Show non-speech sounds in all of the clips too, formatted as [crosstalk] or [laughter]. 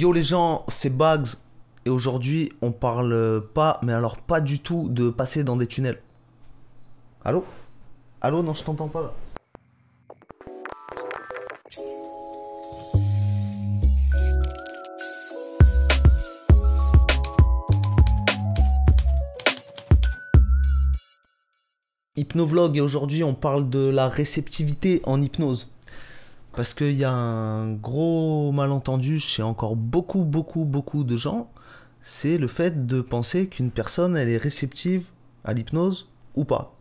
Yo les gens, c'est Bags et aujourd'hui on parle pas, mais alors pas du tout de passer dans des tunnels. Allô Allô, non, je t'entends pas là. Hypnovlog et aujourd'hui on parle de la réceptivité en hypnose parce qu'il y a un gros malentendu chez encore beaucoup, beaucoup, beaucoup de gens, c'est le fait de penser qu'une personne, elle est réceptive à l'hypnose ou pas.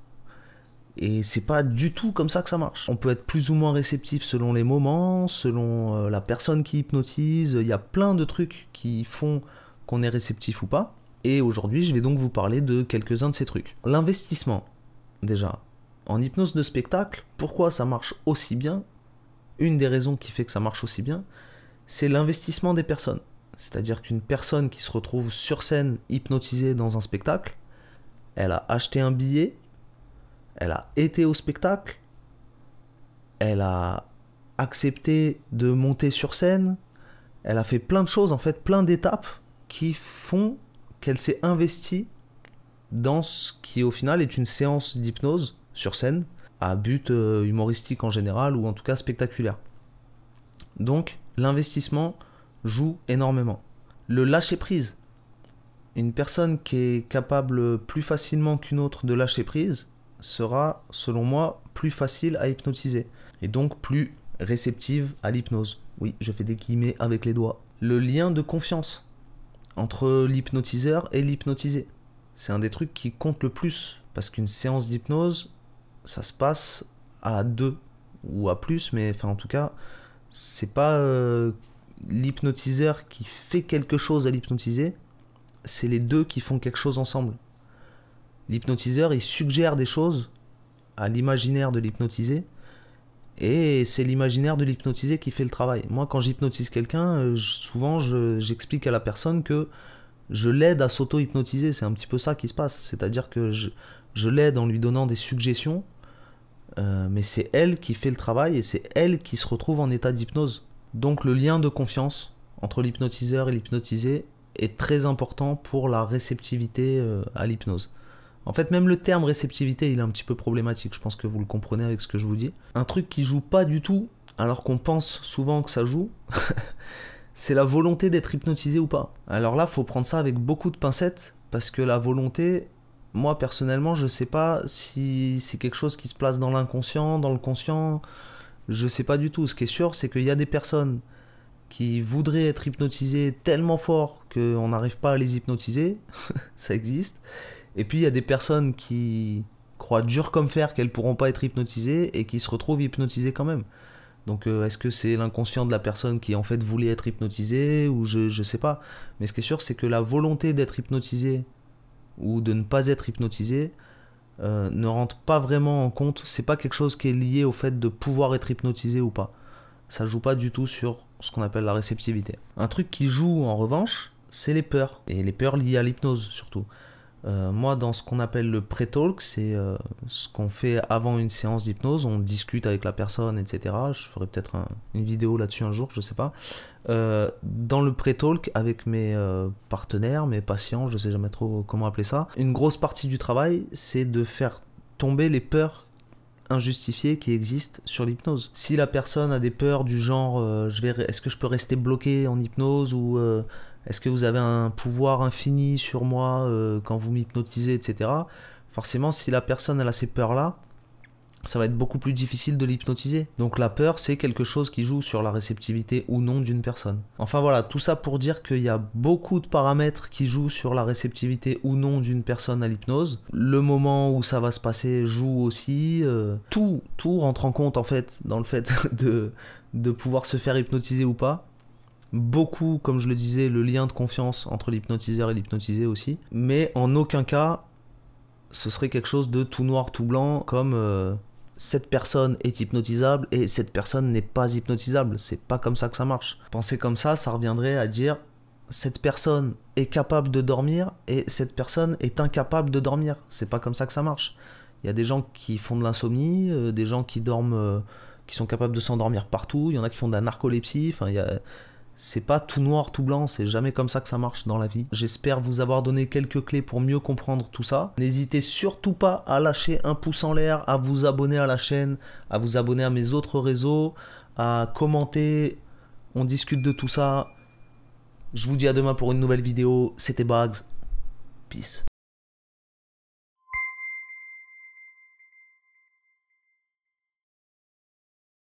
Et c'est pas du tout comme ça que ça marche. On peut être plus ou moins réceptif selon les moments, selon euh, la personne qui hypnotise. Il y a plein de trucs qui font qu'on est réceptif ou pas. Et aujourd'hui, je vais donc vous parler de quelques-uns de ces trucs. L'investissement, déjà. En hypnose de spectacle, pourquoi ça marche aussi bien une des raisons qui fait que ça marche aussi bien, c'est l'investissement des personnes. C'est-à-dire qu'une personne qui se retrouve sur scène hypnotisée dans un spectacle, elle a acheté un billet, elle a été au spectacle, elle a accepté de monter sur scène, elle a fait plein de choses, en fait, plein d'étapes qui font qu'elle s'est investie dans ce qui au final est une séance d'hypnose sur scène à but euh, humoristique en général, ou en tout cas spectaculaire. Donc l'investissement joue énormément. Le lâcher-prise. Une personne qui est capable plus facilement qu'une autre de lâcher prise sera, selon moi, plus facile à hypnotiser, et donc plus réceptive à l'hypnose. Oui, je fais des guillemets avec les doigts. Le lien de confiance entre l'hypnotiseur et l'hypnotisé. C'est un des trucs qui compte le plus, parce qu'une séance d'hypnose, ça se passe à deux ou à plus, mais enfin en tout cas, c'est pas euh, l'hypnotiseur qui fait quelque chose à l'hypnotisé, c'est les deux qui font quelque chose ensemble. L'hypnotiseur, il suggère des choses à l'imaginaire de l'hypnotisé, et c'est l'imaginaire de l'hypnotisé qui fait le travail. Moi, quand j'hypnotise quelqu'un, euh, souvent j'explique à la personne que je l'aide à s'auto-hypnotiser. C'est un petit peu ça qui se passe. C'est-à-dire que je l'aide en lui donnant des suggestions euh, mais c'est elle qui fait le travail et c'est elle qui se retrouve en état d'hypnose. Donc le lien de confiance entre l'hypnotiseur et l'hypnotisé est très important pour la réceptivité euh, à l'hypnose. En fait, même le terme réceptivité, il est un petit peu problématique. Je pense que vous le comprenez avec ce que je vous dis. Un truc qui joue pas du tout, alors qu'on pense souvent que ça joue, [laughs] c'est la volonté d'être hypnotisé ou pas. Alors là, faut prendre ça avec beaucoup de pincettes parce que la volonté, moi personnellement, je sais pas si c'est quelque chose qui se place dans l'inconscient, dans le conscient, je sais pas du tout. Ce qui est sûr, c'est qu'il y a des personnes qui voudraient être hypnotisées tellement fort qu'on n'arrive pas à les hypnotiser, [laughs] ça existe. Et puis il y a des personnes qui croient dur comme fer qu'elles pourront pas être hypnotisées et qui se retrouvent hypnotisées quand même. Donc euh, est-ce que c'est l'inconscient de la personne qui en fait voulait être hypnotisée ou je, ne sais pas. Mais ce qui est sûr c'est que la volonté d'être hypnotisée ou de ne pas être hypnotisé euh, ne rentre pas vraiment en compte. C'est pas quelque chose qui est lié au fait de pouvoir être hypnotisé ou pas. Ça joue pas du tout sur ce qu'on appelle la réceptivité. Un truc qui joue en revanche, c'est les peurs et les peurs liées à l'hypnose surtout. Euh, moi, dans ce qu'on appelle le pré-talk, c'est euh, ce qu'on fait avant une séance d'hypnose. On discute avec la personne, etc. Je ferai peut-être une vidéo là-dessus un jour, je ne sais pas. Euh, dans le pré-talk, avec mes partenaires, mes patients, je ne sais jamais trop comment appeler ça, une grosse partie du travail, c'est de faire tomber les peurs injustifiées qui existent sur l'hypnose. Si la personne a des peurs du genre, je vais, est-ce que je peux rester bloqué en hypnose ou est-ce que vous avez un pouvoir infini sur moi euh, quand vous m'hypnotisez, etc. Forcément, si la personne a ces peurs-là, ça va être beaucoup plus difficile de l'hypnotiser. Donc la peur, c'est quelque chose qui joue sur la réceptivité ou non d'une personne. Enfin voilà, tout ça pour dire qu'il y a beaucoup de paramètres qui jouent sur la réceptivité ou non d'une personne à l'hypnose. Le moment où ça va se passer joue aussi. Euh, tout, tout rentre en compte en fait dans le fait [laughs] de, de pouvoir se faire hypnotiser ou pas beaucoup, comme je le disais, le lien de confiance entre l'hypnotiseur et l'hypnotisé aussi, mais en aucun cas ce serait quelque chose de tout noir, tout blanc, comme euh, cette personne est hypnotisable et cette personne n'est pas hypnotisable. C'est pas comme ça que ça marche. Penser comme ça, ça reviendrait à dire cette personne est capable de dormir et cette personne est incapable de dormir. C'est pas comme ça que ça marche. Il y a des gens qui font de l'insomnie, euh, des gens qui dorment, euh, qui sont capables de s'endormir partout. Il y en a qui font de la narcolepsie. Enfin, il y a c'est pas tout noir, tout blanc, c'est jamais comme ça que ça marche dans la vie. J'espère vous avoir donné quelques clés pour mieux comprendre tout ça. N'hésitez surtout pas à lâcher un pouce en l'air, à vous abonner à la chaîne, à vous abonner à mes autres réseaux, à commenter. On discute de tout ça. Je vous dis à demain pour une nouvelle vidéo. C'était Bags. Peace.